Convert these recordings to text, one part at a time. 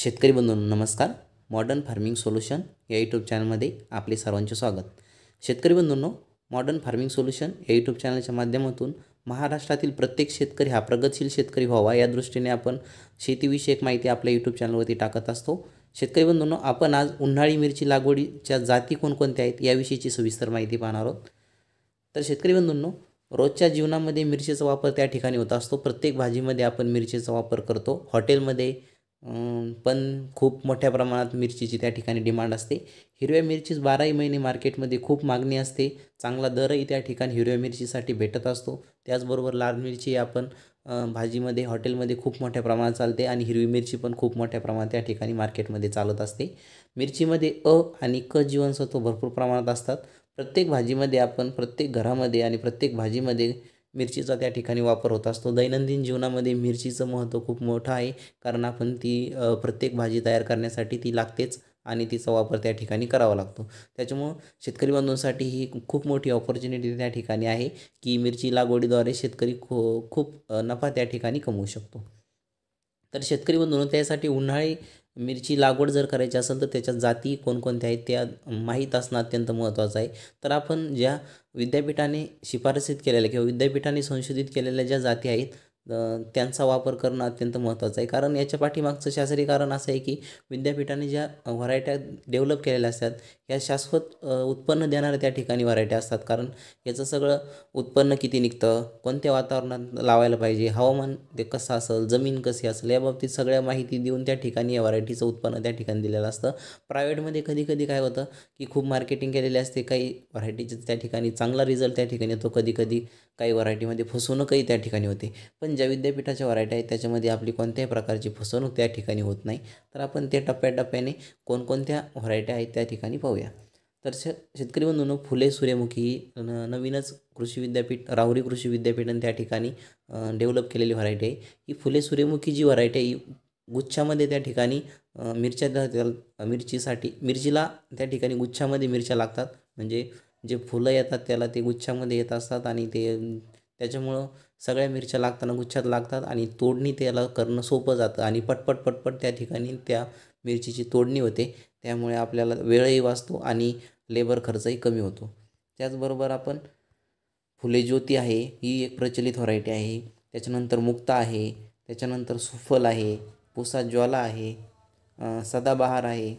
शेतकरी बंधूंनो नमस्कार मॉडर्न फार्मिंग सोल्युशन या यूट्यूब चॅनलमध्ये आपले सर्वांचे स्वागत शेतकरी बंधूंनो मॉडर्न फार्मिंग सोल्युशन या यूट्यूब चॅनलच्या माध्यमातून महाराष्ट्रातील प्रत्येक शेतकरी हा प्रगतशील शेतकरी व्हावा या दृष्टीने आपण शेतीविषयक माहिती आपल्या यूट्यूब चॅनलवरती टाकत असतो शेतकरी बंधूंनो आपण आज उन्हाळी मिरची लागवडीच्या जाती कोणकोणत्या आहेत याविषयीची सविस्तर माहिती पाहणार आहोत तर शेतकरी बंधूंनो रोजच्या जीवनामध्ये मिरचीचा वापर त्या ठिकाणी होत असतो प्रत्येक भाजीमध्ये आपण मिरचीचा वापर करतो हॉटेलमध्ये पण खूप मोठ्या प्रमाणात मिरचीची त्या ठिकाणी डिमांड असते हिरव्या मिरचीच बाराही महिने मार्केटमध्ये खूप मागणी असते चांगला दरही त्या ठिकाणी हिरव्या मिरचीसाठी भेटत असतो त्याचबरोबर लाल मिरची आपण भाजीमध्ये हॉटेलमध्ये खूप मोठ्या प्रमाणात चालते आणि हिरवी मिरची पण खूप मोठ्या प्रमाणात त्या ठिकाणी मार्केटमध्ये चालत असते मिरचीमध्ये अ आणि क जीवनसत्व भरपूर प्रमाणात असतात प्रत्येक भाजीमध्ये आपण प्रत्येक घरामध्ये आणि प्रत्येक भाजीमध्ये मिरचीचा त्या ठिकाणी वापर होत असतो दैनंदिन जीवनामध्ये मिरचीचं महत्त्व खूप मोठं आहे कारण आपण ती प्रत्येक भाजी तयार करण्यासाठी ती लागतेच आणि तिचा वापर त्या ठिकाणी करावा लागतो त्याच्यामुळं शेतकरी बांधवांसाठी ही खूप मोठी ऑपॉर्च्युनिटी त्या ठिकाणी आहे की मिरची लागवडीद्वारे शेतकरी खो खूप नफा त्या ठिकाणी कमवू शकतो तर शेतकरी बंधूंना त्यासाठी उन्हाळी मिरची लागवड जर करायची असेल तर त्याच्या जाती कोणकोणत्या आहेत त्या माहीत असणं अत्यंत महत्त्वाचं आहे तर आपण ज्या विद्यापीठाने शिफारसीत केलेल्या किंवा विद्यापीठाने संशोधित केलेल्या ज्या जाती आहेत त्यांचा वापर करणं अत्यंत महत्त्वाचं आहे कारण याच्या पाठीमागचं शास्त्रीय कारण असं आहे की विद्यापीठाने ज्या व्हरायट्या डेव्हलप केलेल्या असतात या शाश्वत उत्पन्न देणाऱ्या त्या ठिकाणी व्हरायट्या असतात कारण याचं सगळं उत्पन्न किती निघतं कोणत्या वातावरणात लावायला पाहिजे हवामान ते कसं असेल जमीन कशी असेल याबाबतीत सगळ्या माहिती देऊन त्या ठिकाणी या व्हरायटीचं उत्पन्न त्या ठिकाणी दिलेलं असतं प्रायव्हेटमध्ये कधी कधी काय होतं की खूप मार्केटिंग केलेली असते काही व्हरायटीचे त्या ठिकाणी चांगला रिझल्ट त्या ठिकाणी येतो कधी कधी काही व्हरायटीमध्ये फसवणं काही त्या ठिकाणी होते पण ज्या विद्यापीठाच्या व्हरायटी आहेत त्याच्यामध्ये आपली कोणत्याही प्रकारची फसवणूक त्या ठिकाणी होत नाही तर आपण ते टप्प्याटप्प्याने कोणकोणत्या व्हरायट्या आहेत त्या ठिकाणी पाहूया तर श शेतकरी बंधूंनो फुले सूर्यमुखी ही न नवीनच कृषी विद्यापीठ राहुरी कृषी विद्यापीठाने त्या ठिकाणी डेव्हलप केलेली व्हरायटी आहे ही फुले सूर्यमुखी जी व्हरायटी आहे ही गुच्छामध्ये त्या ठिकाणी मिरच्या मिरचीसाठी मिरचीला त्या ठिकाणी गुच्छामध्ये मिरच्या लागतात म्हणजे जे फुलं येतात त्याला ते गुच्छामध्ये येत असतात आणि ते त्याच्यामुळं सगळ्या मिरच्या लागताना गुच्छात लागतात आणि तोडणी त्याला करणं सोपं जातं आणि पटपट पटपट त्या ठिकाणी त्या मिरचीची तोडणी होते त्यामुळे आपल्याला वेळही वाचतो आणि लेबर खर्चही कमी होतो त्याचबरोबर आपण फुले ज्योती आहे ही एक प्रचलित व्हरायटी आहे त्याच्यानंतर मुक्ता आहे त्याच्यानंतर सुफल आहे पुसा ज्वाला आहे सदाबहार आहे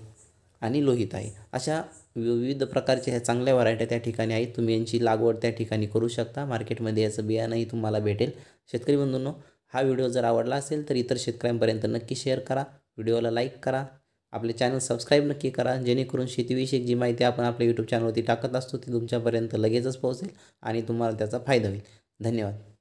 आणि लोहित आहे अशा विविध प्रकारच्या ह्या चांगल्या व्हरायट्या त्या ठिकाणी आहेत तुम्ही यांची लागवड त्या ठिकाणी करू शकता मार्केटमध्ये याचं बियाणंही तुम्हाला भेटेल शेतकरी बंधूंनो हा व्हिडिओ जर आवडला असेल तर इतर शेतकऱ्यांपर्यंत नक्की शेअर करा व्हिडिओला लाईक करा आपले चॅनल सबस्क्राईब नक्की करा जेणेकरून शेतीविषयक जी माहिती आपण आपल्या यूट्यूब चॅनलवरती टाकत असतो ती तुमच्यापर्यंत लगेचच पोहोचेल आणि तुम्हाला त्याचा फायदा होईल धन्यवाद